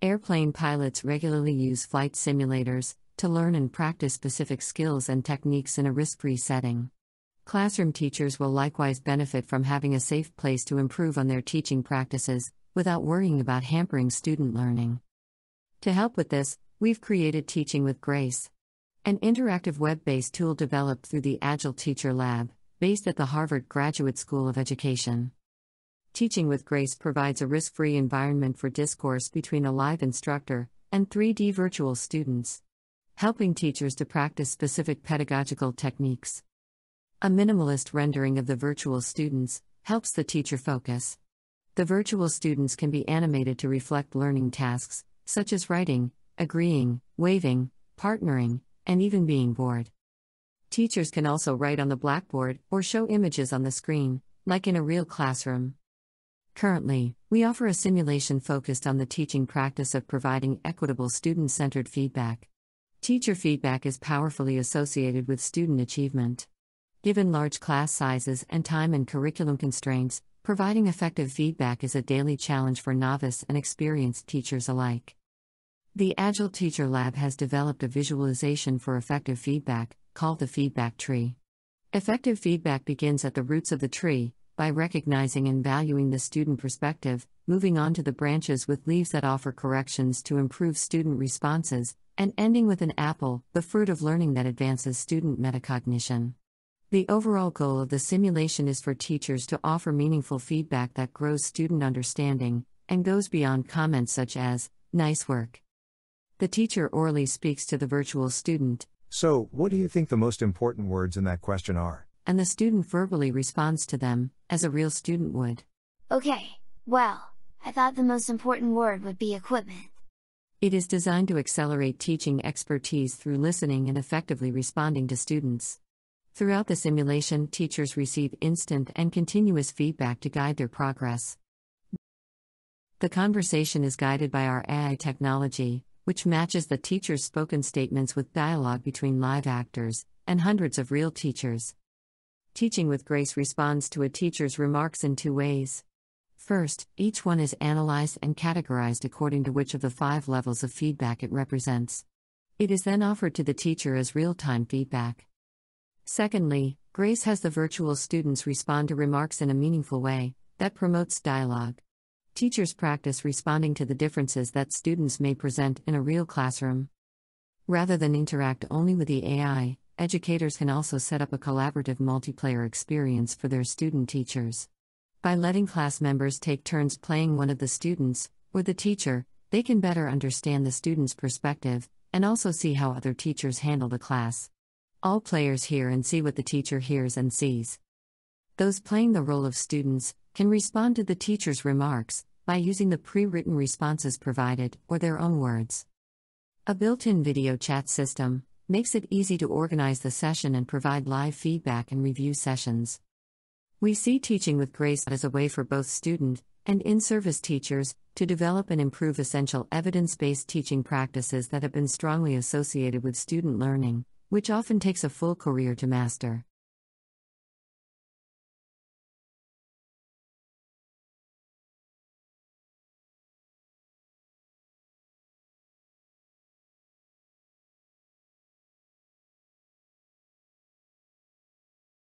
Airplane pilots regularly use flight simulators to learn and practice specific skills and techniques in a risk free setting. Classroom teachers will likewise benefit from having a safe place to improve on their teaching practices without worrying about hampering student learning. To help with this, we've created Teaching with Grace, an interactive web based tool developed through the Agile Teacher Lab, based at the Harvard Graduate School of Education. Teaching with Grace provides a risk free environment for discourse between a live instructor and 3D virtual students, helping teachers to practice specific pedagogical techniques. A minimalist rendering of the virtual students helps the teacher focus. The virtual students can be animated to reflect learning tasks, such as writing, agreeing, waving, partnering, and even being bored. Teachers can also write on the blackboard or show images on the screen, like in a real classroom. Currently, we offer a simulation focused on the teaching practice of providing equitable student centered feedback. Teacher feedback is powerfully associated with student achievement. Given large class sizes and time and curriculum constraints, providing effective feedback is a daily challenge for novice and experienced teachers alike. The Agile Teacher Lab has developed a visualization for effective feedback, called the feedback tree. Effective feedback begins at the roots of the tree, by recognizing and valuing the student perspective, moving on to the branches with leaves that offer corrections to improve student responses, and ending with an apple, the fruit of learning that advances student metacognition. The overall goal of the simulation is for teachers to offer meaningful feedback that grows student understanding and goes beyond comments such as, nice work. The teacher orally speaks to the virtual student. So, what do you think the most important words in that question are? and the student verbally responds to them, as a real student would. Okay, well, I thought the most important word would be equipment. It is designed to accelerate teaching expertise through listening and effectively responding to students. Throughout the simulation, teachers receive instant and continuous feedback to guide their progress. The conversation is guided by our AI technology, which matches the teacher's spoken statements with dialogue between live actors and hundreds of real teachers. Teaching with grace responds to a teacher's remarks in two ways. First, each one is analyzed and categorized according to which of the five levels of feedback it represents. It is then offered to the teacher as real time feedback. Secondly, Grace has the virtual students respond to remarks in a meaningful way that promotes dialogue. Teachers practice responding to the differences that students may present in a real classroom. Rather than interact only with the AI, educators can also set up a collaborative multiplayer experience for their student teachers. By letting class members take turns playing one of the students, or the teacher, they can better understand the student's perspective and also see how other teachers handle the class. All players hear and see what the teacher hears and sees. Those playing the role of students can respond to the teacher's remarks by using the pre written responses provided or their own words. A built in video chat system, makes it easy to organize the session and provide live feedback and review sessions. We see Teaching with Grace as a way for both student and in service teachers to develop and improve essential evidence based teaching practices that have been strongly associated with student learning, which often takes a full career to master.